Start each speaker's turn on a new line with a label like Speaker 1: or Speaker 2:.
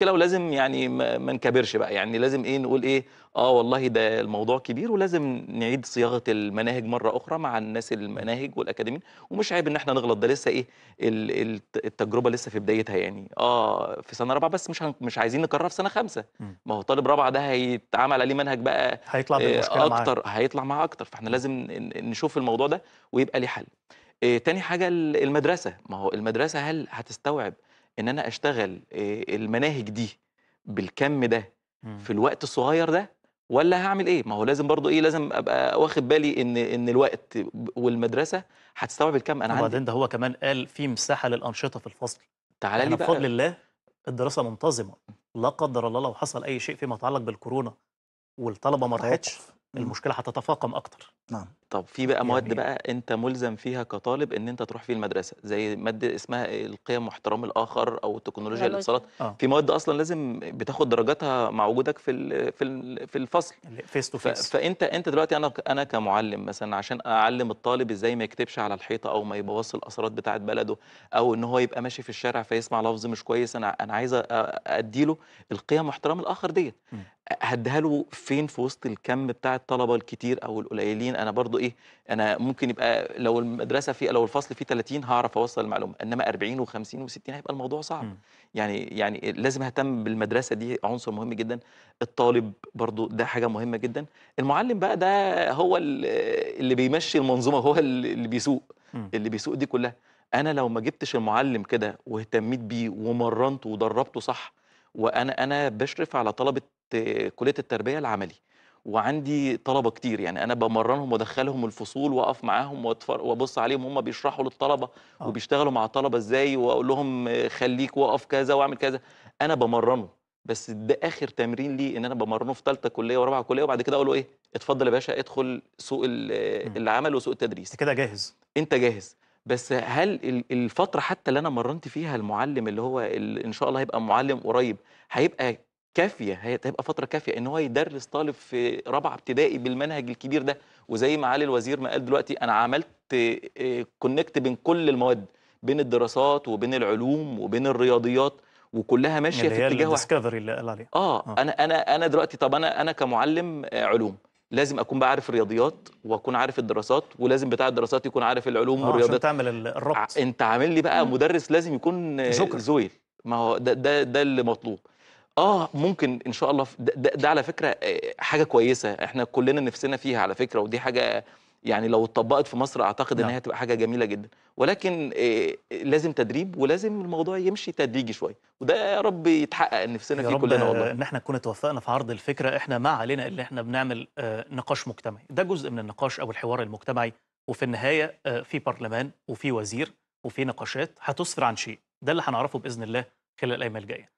Speaker 1: كده ولازم يعني ما نكبرش بقى يعني لازم ايه نقول ايه اه والله ده الموضوع كبير ولازم نعيد صياغه المناهج مره اخرى مع الناس المناهج والاكاديميين ومش عيب ان احنا نغلط ده لسه ايه التجربه لسه في بدايتها يعني اه في سنه رابعه بس مش مش عايزين نكرر في سنه خمسه ما هو طالب رابعه ده هيتعمل عليه منهج بقى هيطلع آه، بالمشكله اكتر معاه. هيطلع معاه اكتر فاحنا لازم نشوف الموضوع ده ويبقى ليه حل إيه تاني حاجه المدرسه ما هو المدرسه هل هتستوعب ان انا اشتغل المناهج دي بالكم ده إمم. في الوقت الصغير ده ولا هعمل ايه ما هو لازم برضو ايه لازم ابقى واخد بالي ان ان الوقت والمدرسه هتستوعب الكم انا عندي وبعدين ده هو كمان قال في مساحه للانشطه في الفصل تعالى يعني لي بقى بفضل الله الدراسه منتظمه
Speaker 2: إمم. لا قدر الله لو حصل اي شيء فيما يتعلق بالكورونا والطلبه ما راحتش إمم. المشكله هتتفاقم اكتر
Speaker 1: نعم طب في بقى مواد يعني بقى انت ملزم فيها كطالب ان انت تروح فيه المدرسه زي ماده اسمها القيم واحترام الاخر او تكنولوجيا الاتصالات آه. في مواد اصلا لازم بتاخد درجاتها مع وجودك في في في الفصل فيس تو فيس فانت انت دلوقتي انا انا كمعلم مثلا عشان اعلم الطالب ازاي ما يكتبش على الحيطه او ما يبوظش الاثارات بتاعه بلده او ان هو يبقى ماشي في الشارع فيسمع لفظ مش كويس انا انا عايز اديله القيم واحترام الاخر ديت هديها له فين في وسط الكم بتاع الطلبه الكتير او القليلين انا برضو برضو ايه انا ممكن يبقى لو المدرسه في لو الفصل فيه 30 هعرف اوصل المعلومه انما 40 و50 و60 هيبقى الموضوع صعب م. يعني يعني لازم اهتم بالمدرسه دي عنصر مهم جدا الطالب برضو ده حاجه مهمه جدا المعلم بقى ده هو اللي بيمشي المنظومه هو اللي بيسوق م. اللي بيسوق دي كلها انا لو ما جبتش المعلم كده واهتميت بيه ومرنته ودربته صح وانا انا بشرف على طلبه كليه التربيه العملي وعندي طلبه كتير يعني انا بمرنهم وادخلهم الفصول واقف معاهم وابص عليهم هم بيشرحوا للطلبه آه. وبيشتغلوا مع الطلبه ازاي واقول لهم خليك واقف كذا واعمل كذا انا بمرنه بس ده اخر تمرين لي ان انا بمرنه في ثالثه كليه ورابعه كليه وبعد كده اقول له ايه اتفضل يا باشا ادخل سوق العمل وسوق التدريس كده جاهز انت جاهز بس هل الفتره حتى اللي انا مرنت فيها المعلم اللي هو اللي ان شاء الله هيبقى معلم قريب هيبقى كافيه هي هتبقى فتره كافيه ان هو يدرس طالب في رابعه ابتدائي بالمنهج الكبير ده وزي ما معالي الوزير ما قال دلوقتي انا عملت كونكت آه، بين كل المواد بين الدراسات وبين العلوم وبين الرياضيات وكلها ماشيه في اتجاه
Speaker 2: واحد اللي قال عليه
Speaker 1: آه, اه انا انا انا دلوقتي طب انا انا كمعلم آه، علوم لازم اكون بعرف الرياضيات واكون عارف الدراسات ولازم بتاع الدراسات يكون عارف العلوم آه والرياضيات عشان تعمل آه، الربط انت عامل لي بقى مدرس لازم يكون شكر زويل ما هو ده ده, ده اللي مطلوب اه ممكن ان شاء الله ده, ده, ده على فكره آه، حاجه كويسه احنا كلنا نفسنا فيها على فكره ودي حاجه يعني لو اتطبقت في مصر اعتقد ان نعم. هي هتبقى حاجه جميله جدا ولكن آه، لازم تدريب ولازم الموضوع يمشي تدريجي شويه وده يا رب يتحقق نفسنا فيه كلنا والله ان
Speaker 2: احنا نكون اتوفقنا في عرض الفكره احنا ما علينا ان احنا بنعمل آه، نقاش مجتمعي ده جزء من النقاش او الحوار المجتمعي وفي النهايه في برلمان وفي وزير وفي نقاشات هتسفر عن شيء ده اللي هنعرفه باذن الله خلال الايام الجايه